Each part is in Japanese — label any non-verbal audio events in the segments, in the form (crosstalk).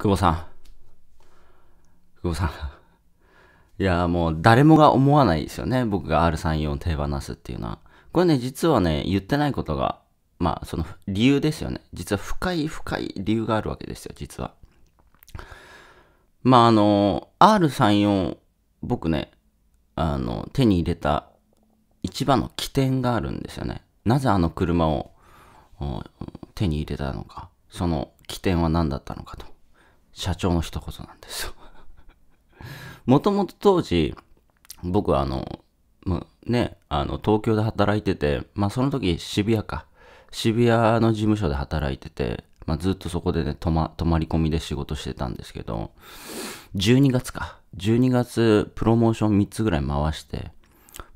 久保さん。久保さん。いや、もう誰もが思わないですよね。僕が R34 手放すっていうのは。これね、実はね、言ってないことが、まあ、その理由ですよね。実は深い深い理由があるわけですよ、実は。まあ、あの、R34、僕ね、あの、手に入れた一番の起点があるんですよね。なぜあの車を手に入れたのか、その起点は何だったのかと。社長の一言なんですよ (laughs) もともと当時、僕はあの、もうね、あの、東京で働いてて、まあその時渋谷か。渋谷の事務所で働いてて、まあ、ずっとそこでね、泊ま、泊まり込みで仕事してたんですけど、12月か。12月、プロモーション3つぐらい回して、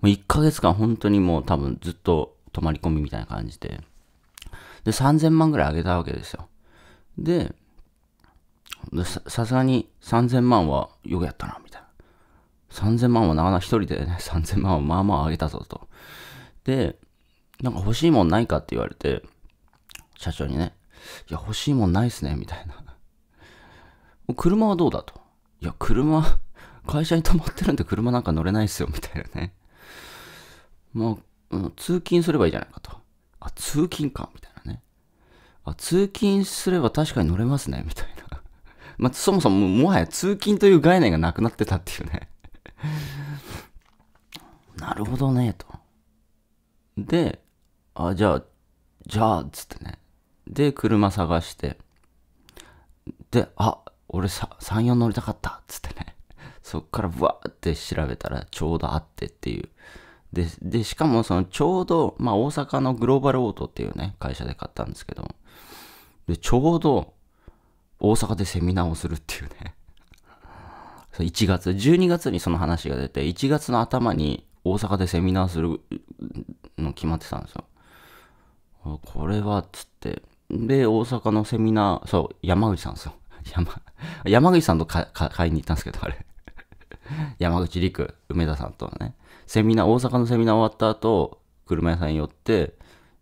もう1ヶ月間本当にもう多分ずっと泊まり込みみたいな感じで、で、3000万ぐらい上げたわけですよ。で、さすがに3000万はよくやったな、みたいな。3000万はなかなか一人でね、3000 (laughs) 万はまあまああげたぞと。で、なんか欲しいもんないかって言われて、社長にね、いや、欲しいもんないっすね、みたいな。車はどうだと。いや、車、会社に泊まってるんで車なんか乗れないっすよ、みたいなね。まあ、う通勤すればいいじゃないかと。あ、通勤か、みたいなね。あ、通勤すれば確かに乗れますね、みたいな。まあ、そもそももはや通勤という概念がなくなってたっていうねなるほどね、と。で、あ、じゃあ、じゃあ、つってね。で、車探して。で、あ、俺さ、34乗りたかった、つってね。そっからブワーって調べたらちょうどあってっていう。で、で、しかもそのちょうど、まあ大阪のグローバルオートっていうね、会社で買ったんですけど、で、ちょうど大阪でセミナーをするっていうね1 (laughs) 月、12月にその話が出て、1月の頭に大阪でセミナーするの決まってたんですよ。これは、つって。で、大阪のセミナー、そう、山口さんですよ。(laughs) 山、山口さんと買いに行ったんですけど、あれ (laughs) 山口陸、梅田さんとはね。セミナー、大阪のセミナー終わった後、車屋さんに寄って、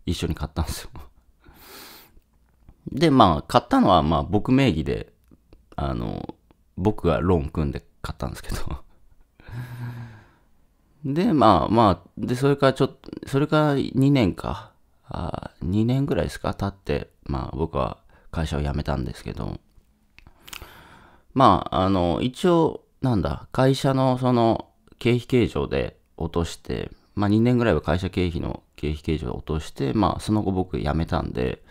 一緒に買ったんですよ。で、まあ、買ったのは、まあ、僕名義で、あの、僕がローン組んで買ったんですけど (laughs) で、まあまあ、で、それからちょっと、それから2年か、あ2年ぐらいですか、経って、まあ僕は会社を辞めたんですけど、まあ、あの、一応、なんだ、会社のその経費計上で落として、まあ2年ぐらいは会社経費の経費計上で落として、まあその後僕辞めたんで、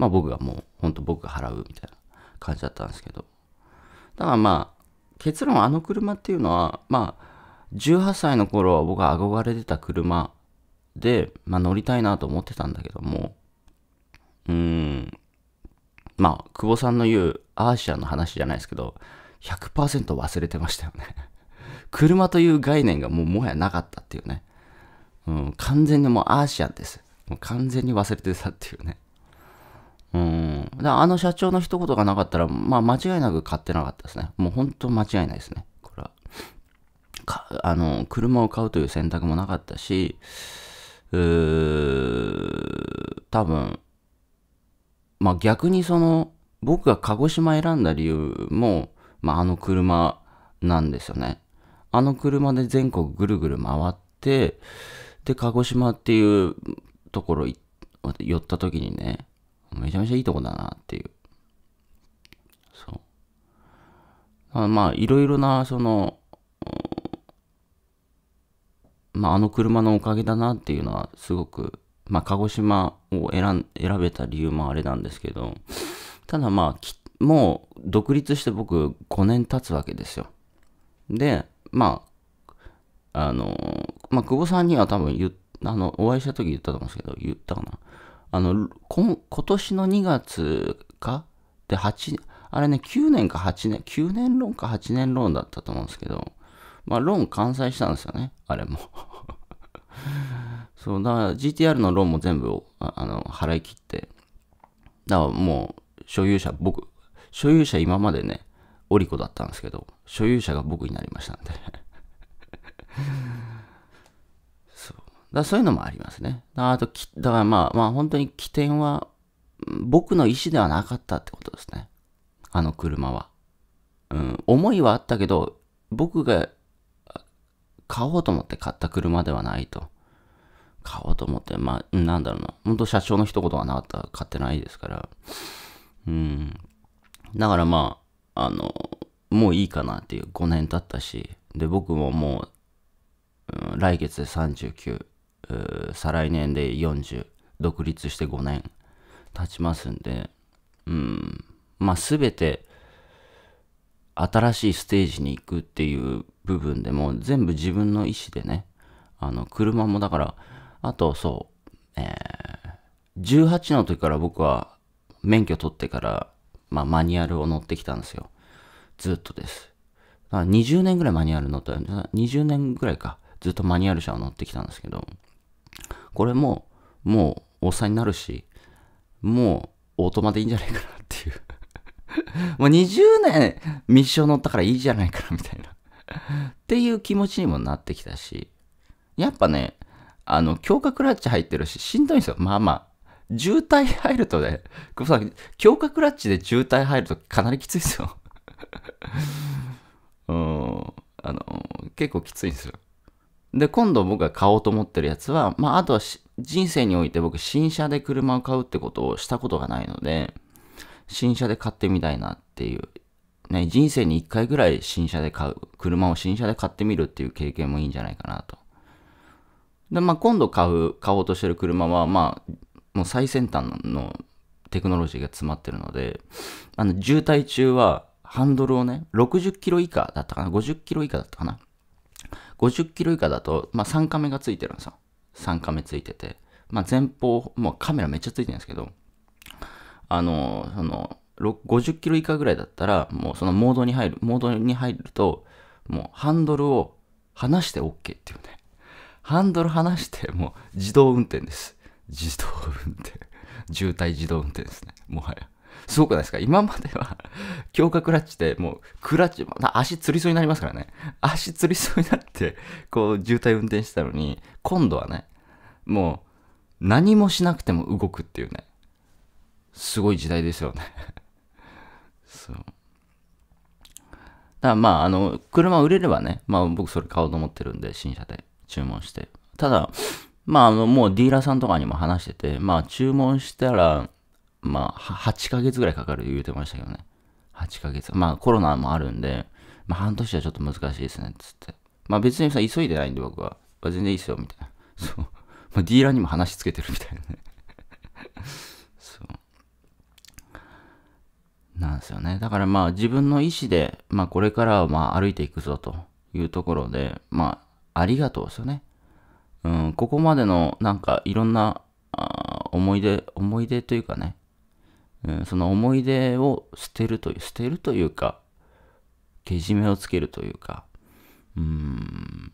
まあ僕がもう、ほんと僕が払うみたいな感じだったんですけど。だからまあ、結論あの車っていうのは、まあ、18歳の頃は僕は憧れてた車で、まあ乗りたいなと思ってたんだけども、うーん、まあ、久保さんの言うアーシアの話じゃないですけど、100%忘れてましたよね (laughs) 車という概念がもうもはやなかったっていうね。うん、完全にもうアーシアンです。もう完全に忘れてたっていうね。うん。だあの社長の一言がなかったら、まあ間違いなく買ってなかったですね。もう本当間違いないですね。これは。か、あの、車を買うという選択もなかったし、うー、多分、まあ逆にその、僕が鹿児島選んだ理由も、まああの車なんですよね。あの車で全国ぐるぐる回って、で、鹿児島っていうところ寄った時にね、めちゃめちゃいいとこだなっていう。そう。まあ、いろいろな、その、まあ、あの車のおかげだなっていうのは、すごく、まあ、鹿児島を選選べた理由もあれなんですけど、ただまあ、もう独立して僕5年経つわけですよ。で、まあ、あの、まあ、久保さんには多分言あの、お会いした時言ったと思うんですけど、言ったかな。あの、今年の2月かで8、あれね、9年か8年、9年ローンか8年ローンだったと思うんですけど、まあ、ローン完済したんですよね、あれも。(laughs) そう、だから GTR のローンも全部あの払い切って、だからもう、所有者、僕、所有者今までね、オリコだったんですけど、所有者が僕になりましたんでだそういうのもありますね。あと、だからまあ、まあ本当に起点は僕の意思ではなかったってことですね。あの車は。うん、思いはあったけど、僕が買おうと思って買った車ではないと。買おうと思って、まあ、なんだろうな。本当社長の一言がなかったら買ってないですから。うん。だからまあ、あの、もういいかなっていう5年経ったし、で、僕ももう、うん、来月で39。再来年で40独立して5年経ちますんでうんまあ全て新しいステージに行くっていう部分でも全部自分の意思でねあの車もだからあとそう、えー、18の時から僕は免許取ってから、まあ、マニュアルを乗ってきたんですよずっとです20年ぐらいマニュアル乗った20年ぐらいかずっとマニュアル車を乗ってきたんですけどこれも、もう、おっさんになるし、もう、オートマでいいんじゃないかなっていう (laughs) もう20年、ミッション乗ったからいいじゃないかな、みたいなっていう気持ちにもなってきたし、やっぱね、あの、強化クラッチ入ってるし、しんどいんですよ。まあまあ。渋滞入るとね、久保さん、強化クラッチで渋滞入るとかなりきついですよ (laughs) うん、あの、結構きついんですよ。で、今度僕が買おうと思ってるやつは、まあ、あとは人生において僕、新車で車を買うってことをしたことがないので、新車で買ってみたいなっていう。ね、人生に1回ぐらい新車で買う、車を新車で買ってみるっていう経験もいいんじゃないかなと。で、まあ、今度買う、買おうとしてる車は、まあ、もう最先端のテクノロジーが詰まってるので、あの、渋滞中はハンドルをね、60キロ以下だったかな、50キロ以下だったかな。50キロ以下だと、まあ、3カメがついてるんですよ。3カメついてて。まあ、前方、もうカメラめっちゃついてるんですけど、あの、その、50キロ以下ぐらいだったら、もうそのモードに入る、モードに入ると、もうハンドルを離して OK っていうね。ハンドル離して、もう自動運転です。自動運転。(laughs) 渋滞自動運転ですね。もはや。すごくないですか今までは、(laughs) 強化クラッチでもう、クラッチ、足つりそうになりますからね。足つりそうになって、こう、渋滞運転してたのに、今度はね、もう、何もしなくても動くっていうね。すごい時代ですよね (laughs) そう。だからまあ、あの、車売れればね、まあ僕それ買おうと思ってるんで、新車で注文して。ただ、まあ、あの、もうディーラーさんとかにも話してて、まあ注文したら、まあ、8ヶ月ぐらいかかる言うてましたけどね。8ヶ月。まあ、コロナもあるんで、まあ、半年はちょっと難しいですね、つって。まあ、別にさ、急いでないんで僕は。まあ、全然いいっすよ、みたいな。(laughs) そう。まあ、ディーラーにも話つけてるみたいなね。(laughs) そう。なんですよね。だからまあ、自分の意思で、まあ、これからはまあ、歩いていくぞというところで、まあ、ありがとうですよね。うん、ここまでの、なんか、いろんな、あ思い出、思い出というかね、うん、その思い出を捨てるという、捨てるというか、けじめをつけるというか、うん。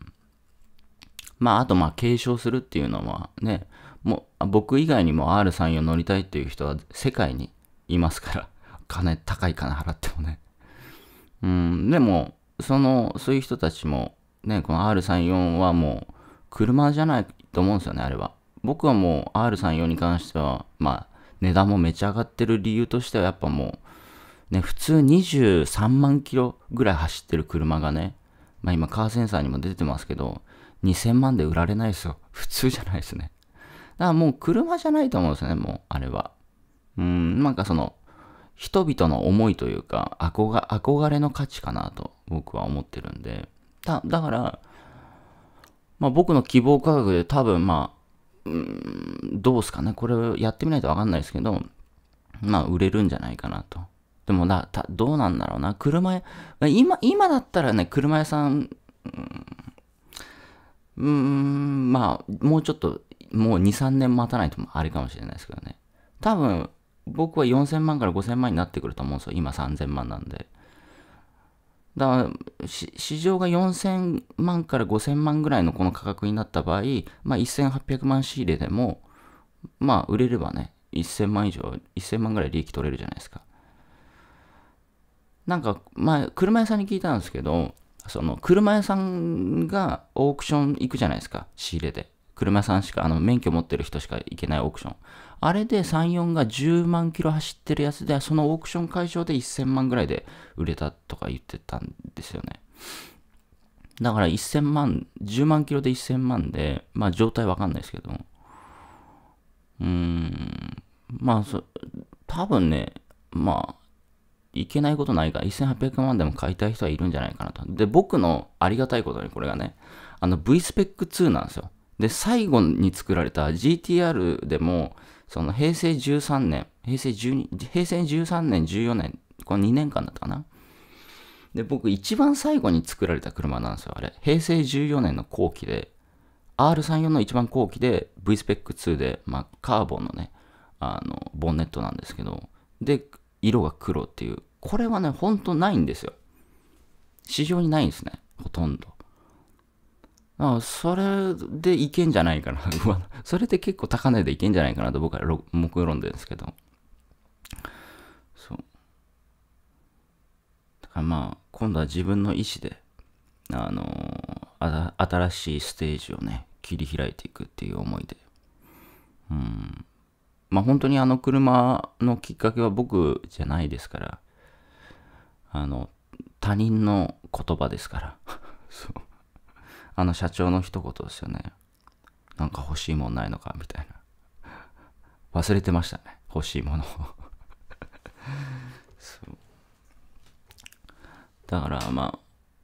まあ、あと、まあ、継承するっていうのはね、もう、僕以外にも R34 乗りたいっていう人は世界にいますから、(laughs) 金、高い金払ってもね。うん、でも、その、そういう人たちも、ね、この R34 はもう、車じゃないと思うんですよね、あれは。僕はもう R34 に関しては、まあ、値段もめちゃ上がってる理由としてはやっぱもう、ね、普通23万キロぐらい走ってる車がね、まあ今カーセンサーにも出てますけど、2000万で売られないですよ。普通じゃないですね。だからもう車じゃないと思うんですよね、もう、あれは。うん、なんかその、人々の思いというか、憧憧れの価値かなと僕は思ってるんで。だ、だから、まあ僕の希望価格で多分まあ、うん、どうすかね。これをやってみないとわかんないですけど、まあ、売れるんじゃないかなと。でもだ、たどうなんだろうな。車屋、今、今だったらね、車屋さん、うーん、まあ、もうちょっと、もう2、3年待たないとあれかもしれないですけどね。多分、僕は4000万から5000万になってくると思うんですよ。今3000万なんで。だから市場が4000万から5000万ぐらいのこの価格になった場合、まあ、1800万仕入れでも、まあ、売れればね、1000万以上、1000万ぐらい利益取れるじゃないですか。なんか、前、車屋さんに聞いたんですけど、その、車屋さんがオークション行くじゃないですか、仕入れで。車さんしか、あの、免許持ってる人しか行けないオークション。あれで34が10万キロ走ってるやつで、そのオークション会場で1000万ぐらいで売れたとか言ってたんですよね。だから1000万、10万キロで1000万で、まあ状態わかんないですけど、うーん、まあそ、多分ね、まあ、いけないことないから、1800万でも買いたい人はいるんじゃないかなと。で、僕のありがたいことにこれがね、あの V スペック2なんですよ。で、最後に作られた GTR でも、その平成13年、平成12、平成13年、14年、この2年間だったかな。で、僕一番最後に作られた車なんですよ、あれ。平成14年の後期で、R34 の一番後期で V スペック2で、まあ、カーボンのね、あの、ボンネットなんですけど、で、色が黒っていう、これはね、ほんとないんですよ。市場にないんですね、ほとんど。あそれでいけんじゃないかな。(laughs) それで結構高値でいけんじゃないかなと僕は目論んでるんですけど。そう。だからまあ、今度は自分の意思で、あのー、新しいステージをね、切り開いていくっていう思いで。うん。まあ本当にあの車のきっかけは僕じゃないですから、あの、他人の言葉ですから。(laughs) そう。あの社長の一言ですよね。なんか欲しいもんないのかみたいな。忘れてましたね。欲しいものを (laughs) だからま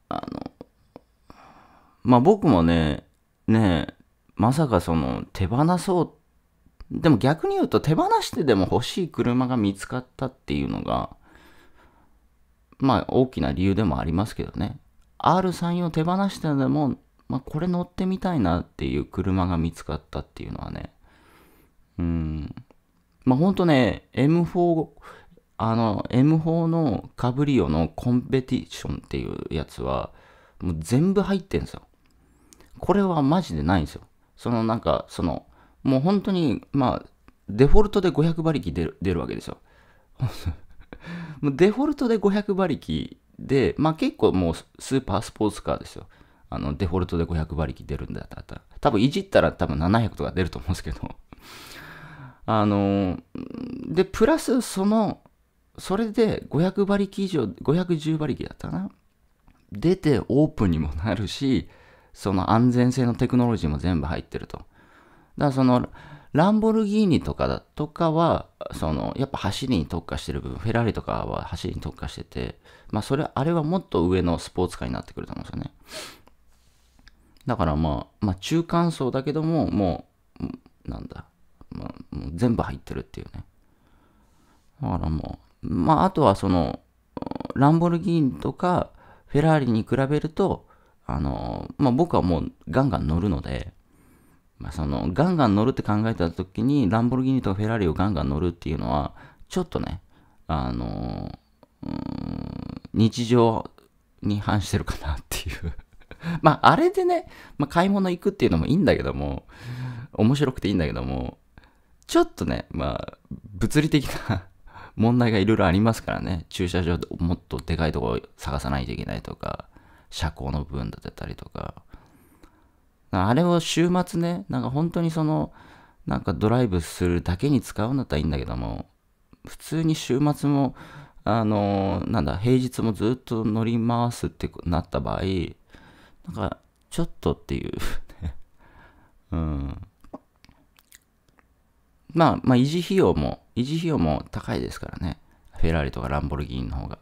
あ、あの、まあ僕もね、ねまさかその手放そうでも逆に言うと手放してでも欲しい車が見つかったっていうのが、まあ大きな理由でもありますけどね。R34 手放してでもまあ、これ乗ってみたいなっていう車が見つかったっていうのはね、うん、まあ、ほんとね、M4、あの、M4 のカブリオのコンペティションっていうやつは、もう全部入ってんすよ。これはマジでないんですよ。そのなんか、その、もう本当に、まあ、デフォルトで500馬力出る出るわけですよ。(laughs) もうデフォルトで500馬力で、まあ結構もうスーパースポーツカーですよ。あの、デフォルトで500馬力出るんだったら、多分いじったら多分700とか出ると思うんですけど、(laughs) あの、で、プラスその、それで500馬力以上、510馬力だったかな。出てオープンにもなるし、その安全性のテクノロジーも全部入ってると。だからその、ランボルギーニとかだとかは、その、やっぱ走りに特化してる部分、フェラーリとかは走りに特化してて、まあそれ、あれはもっと上のスポーツカーになってくると思うんですよね。だからまあ、まあ、中間層だけども、もう、なんだ、まあ、全部入ってるっていうね。だからもう、まあ、あとはその、ランボルギーニとかフェラーリに比べると、あの、まあ、僕はもうガンガン乗るので、まあ、その、ガンガン乗るって考えた時に、ランボルギーニとかフェラーリをガンガン乗るっていうのは、ちょっとね、あの、日常に反してるかなっていう (laughs) まあ、あれでね、まあ、買い物行くっていうのもいいんだけども、面白くていいんだけども、ちょっとね、まあ、物理的な (laughs) 問題がいろいろありますからね、駐車場でもっとでかいところ探さないといけないとか、車高の部分だったりとか、あれを週末ね、なんか本当にその、なんかドライブするだけに使うんだったらいいんだけども、普通に週末も、あのー、なんだ、平日もずっと乗り回すってなった場合、なんか、ちょっとっていう (laughs) うん。まあ、まあ、維持費用も、維持費用も高いですからね。フェラーリとかランボルギーニの方が。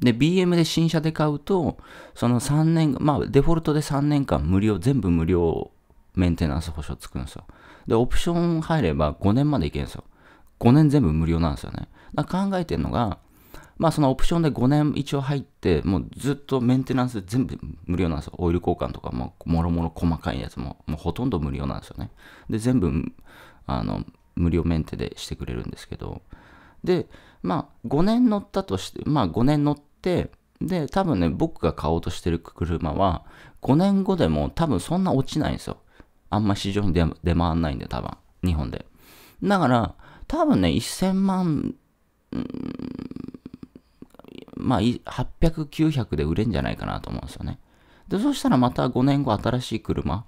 で、BM で新車で買うと、その3年、まあ、デフォルトで3年間無料、全部無料メンテナンス保証つくんですよ。で、オプション入れば5年までいけるんですよ。5年全部無料なんですよね。だ考えてるのが、まあそのオプションで5年一応入って、もうずっとメンテナンス全部無料なんですよ。オイル交換とかも、もろもろ細かいやつも、もうほとんど無料なんですよね。で、全部、あの、無料メンテでしてくれるんですけど。で、まあ5年乗ったとして、まあ5年乗って、で、多分ね、僕が買おうとしてる車は、5年後でも多分そんな落ちないんですよ。あんま市場に出出回んないんで、多分。日本で。だから、多分ね、1000万、まあ、800、900で売れんじゃないかなと思うんですよね。で、そしたらまた5年後新しい車、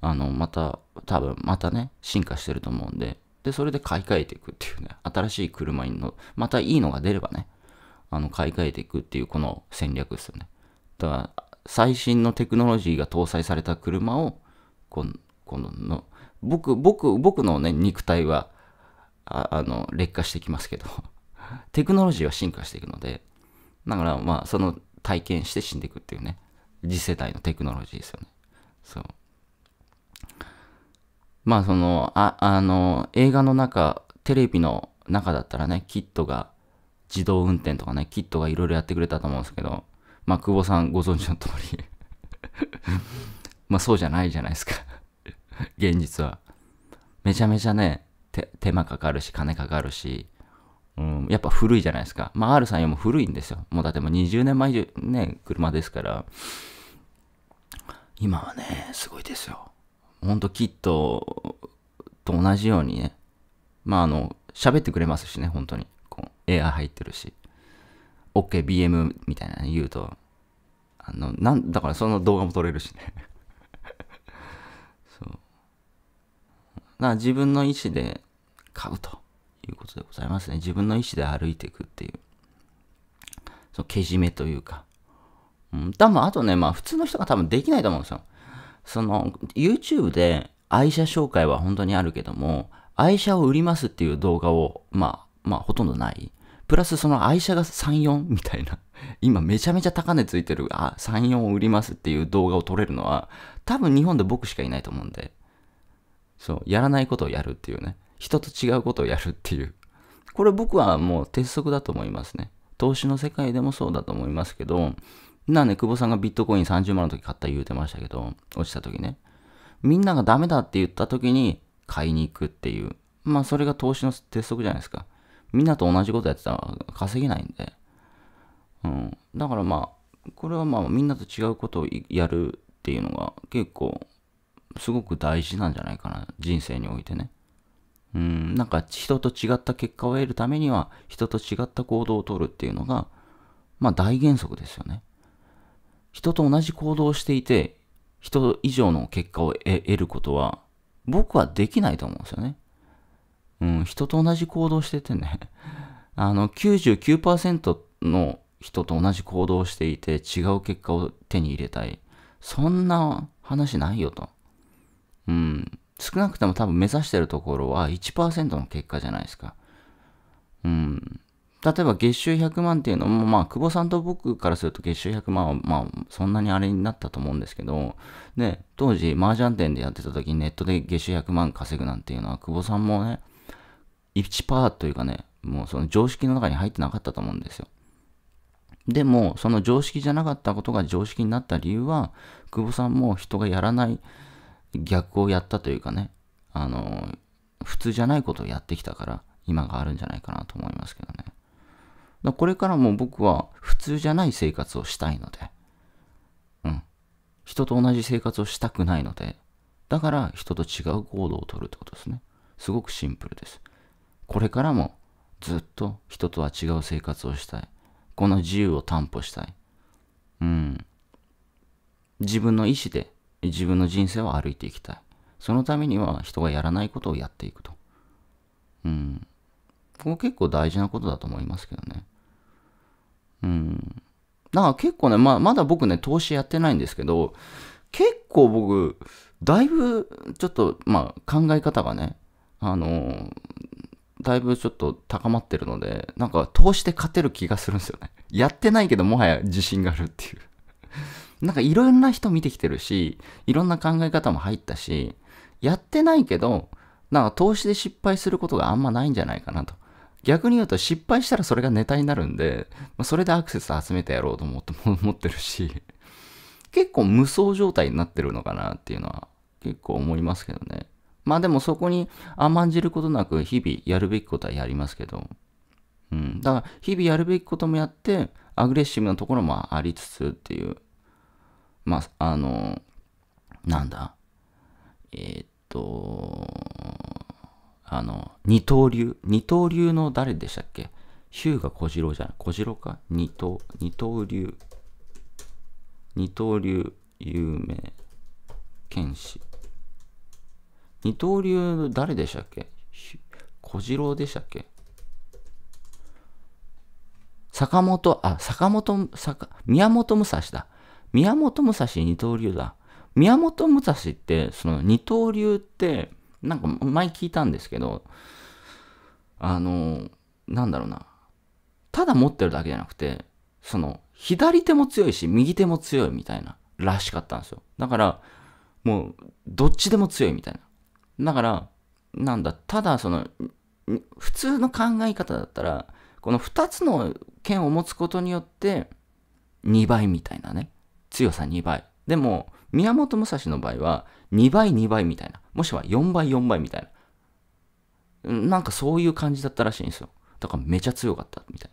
あの、また、多分またね、進化してると思うんで、で、それで買い替えていくっていうね、新しい車にの、またいいのが出ればね、あの、買い替えていくっていうこの戦略ですよね。だから、最新のテクノロジーが搭載された車を、この、この僕、僕、僕のね、肉体は、あの、劣化してきますけど、(laughs) テクノロジーは進化していくので、だからまあその体験して死んでいくっていうね次世代のテクノロジーですよねそうまあそのああの映画の中テレビの中だったらねキットが自動運転とかねキットがいろいろやってくれたと思うんですけどまあ久保さんご存知の通り (laughs) まあそうじゃないじゃないですか現実はめちゃめちゃね手間かかるし金かかるしうん、やっぱ古いじゃないですか。まあ、R34 も古いんですよ。もうだってもう20年前以上ね、車ですから。今はね、すごいですよ。ほんと、キットと同じようにね。まあ、あの、喋ってくれますしね、本当に。こう、エア入ってるし。OK、BM みたいなの言うと、あの、なん、だからその動画も撮れるしね。(laughs) そう。だから自分の意思で買うと。いうことでございますね。自分の意思で歩いていくっていう、そのけじめというか。うん、多分あとね、まあ普通の人が多分できないと思うんですよ。その、YouTube で愛車紹介は本当にあるけども、愛車を売りますっていう動画を、まあ、まあほとんどない。プラスその愛車が3、4みたいな、(laughs) 今めちゃめちゃ高値ついてる、あ、3、4を売りますっていう動画を撮れるのは、多分日本で僕しかいないと思うんで、そう、やらないことをやるっていうね。人と違うことをやるっていう。これ僕はもう鉄則だと思いますね。投資の世界でもそうだと思いますけど、なね、久保さんがビットコイン30万の時買った言うてましたけど、落ちた時ね。みんながダメだって言った時に買いに行くっていう。まあそれが投資の鉄則じゃないですか。みんなと同じことやってたら稼げないんで。うん。だからまあ、これはまあみんなと違うことをやるっていうのが結構すごく大事なんじゃないかな。人生においてね。うん、なんか人と違った結果を得るためには、人と違った行動をとるっていうのが、まあ大原則ですよね。人と同じ行動をしていて、人以上の結果を得ることは、僕はできないと思うんですよね。うん、人と同じ行動しててね、(laughs) あの、99%の人と同じ行動をしていて、違う結果を手に入れたい。そんな話ないよと。うん。少なくとも多分目指してるところは1%の結果じゃないですか。うん。例えば月収100万っていうのも、まあ、久保さんと僕からすると月収100万は、まあ、そんなにあれになったと思うんですけど、ね、当時、麻雀店でやってた時にネットで月収100万稼ぐなんていうのは、久保さんもね、1%というかね、もうその常識の中に入ってなかったと思うんですよ。でも、その常識じゃなかったことが常識になった理由は、久保さんも人がやらない、逆をやったというかね、あの、普通じゃないことをやってきたから、今があるんじゃないかなと思いますけどね。だこれからも僕は普通じゃない生活をしたいので、うん。人と同じ生活をしたくないので、だから人と違う行動をとるってことですね。すごくシンプルです。これからもずっと人とは違う生活をしたい。この自由を担保したい。うん。自分の意思で自分の人生を歩いていきたい。そのためには人がやらないことをやっていくと。うん。ここ結構大事なことだと思いますけどね。うん。だから結構ね、まあ、まだ僕ね、投資やってないんですけど、結構僕、だいぶ、ちょっと、まあ、考え方がね、あのだいぶちょっと高まってるので、なんか、投資で勝てる気がするんですよね。やってないけど、もはや自信があるっていう。なんかいろんな人見てきてるし、いろんな考え方も入ったし、やってないけど、なんか投資で失敗することがあんまないんじゃないかなと。逆に言うと失敗したらそれがネタになるんで、まそれでアクセス集めてやろうと思って (laughs) 思ってるし、結構無双状態になってるのかなっていうのは結構思いますけどね。まあでもそこに甘んじることなく日々やるべきことはやりますけど、うん。だから日々やるべきこともやって、アグレッシブなところもありつつっていうまあ、あの、なんだ、えー、っと、あの、二刀流、二刀流の誰でしたっけヒューが小次郎じゃない、小次郎か二刀、二刀流、二刀流有名剣士。二刀流誰でしたっけ小次郎でしたっけ坂本、あ、坂本、坂、宮本武蔵だ。宮本武蔵二刀流だ。宮本武蔵って、その二刀流って、なんか前聞いたんですけど、あの、なんだろうな。ただ持ってるだけじゃなくて、その、左手も強いし、右手も強いみたいな、らしかったんですよ。だから、もう、どっちでも強いみたいな。だから、なんだ、ただその、普通の考え方だったら、この2つの剣を持つことによって、2倍みたいなね。強さ2倍。でも、宮本武蔵の場合は、2倍2倍みたいな。もしくは4倍4倍みたいな。なんかそういう感じだったらしいんですよ。だからめちゃ強かったみたい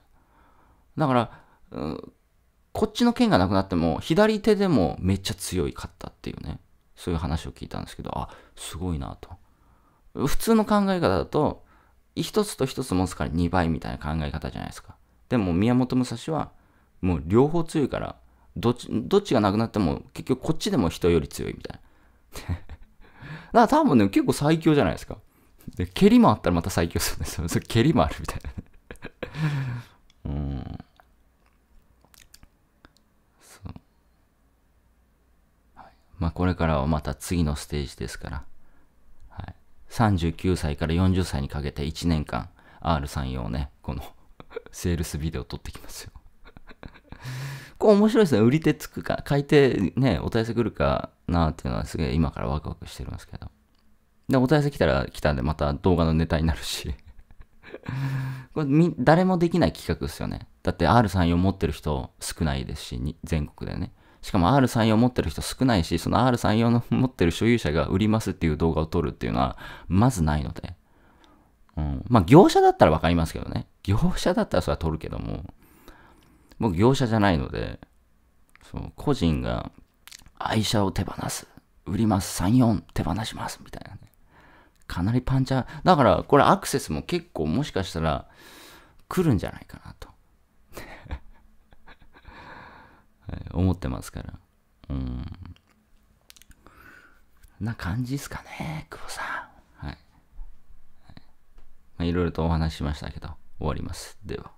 な。だから、うん、こっちの剣がなくなっても、左手でもめっちゃ強いかったっていうね。そういう話を聞いたんですけど、あ、すごいなと。普通の考え方だと、一つと一つ持つから2倍みたいな考え方じゃないですか。でも宮本武蔵はもう両方強いからどっち、どっちがなくなっても、結局こっちでも人より強いみたいな。(laughs) だから多分ね、結構最強じゃないですか。で、蹴りもあったらまた最強そうですよ。(laughs) それ蹴りもあるみたいな。(laughs) うん。そう。はい、まあ、これからはまた次のステージですから。はい。39歳から40歳にかけて1年間、R34 をね、このセールスビデオを撮ってきますよ。こ面白いですね。売り手つくか、買い手ね、お問い合わせ来るかなっていうのはすげえ今からワクワクしてるんですけど。で、お問い合わせ来たら来たんでまた動画のネタになるし (laughs) これ誰もできない企画ですよね。だって R34 持ってる人少ないですし、全国でね。しかも R34 持ってる人少ないし、その R34 の持ってる所有者が売りますっていう動画を撮るっていうのは、まずないので。うん。まあ、業者だったらわかりますけどね。業者だったらそれは撮るけども。僕業者じゃないので、そう、個人が愛車を手放す、売ります、3、4手放します、みたいなね。かなりパンチャー、だからこれアクセスも結構もしかしたら来るんじゃないかなと (laughs) はい、思ってますから。うん。な感じですかね、久保さん。はい。はい、まあ、いろいろとお話ししましたけど、終わります。では。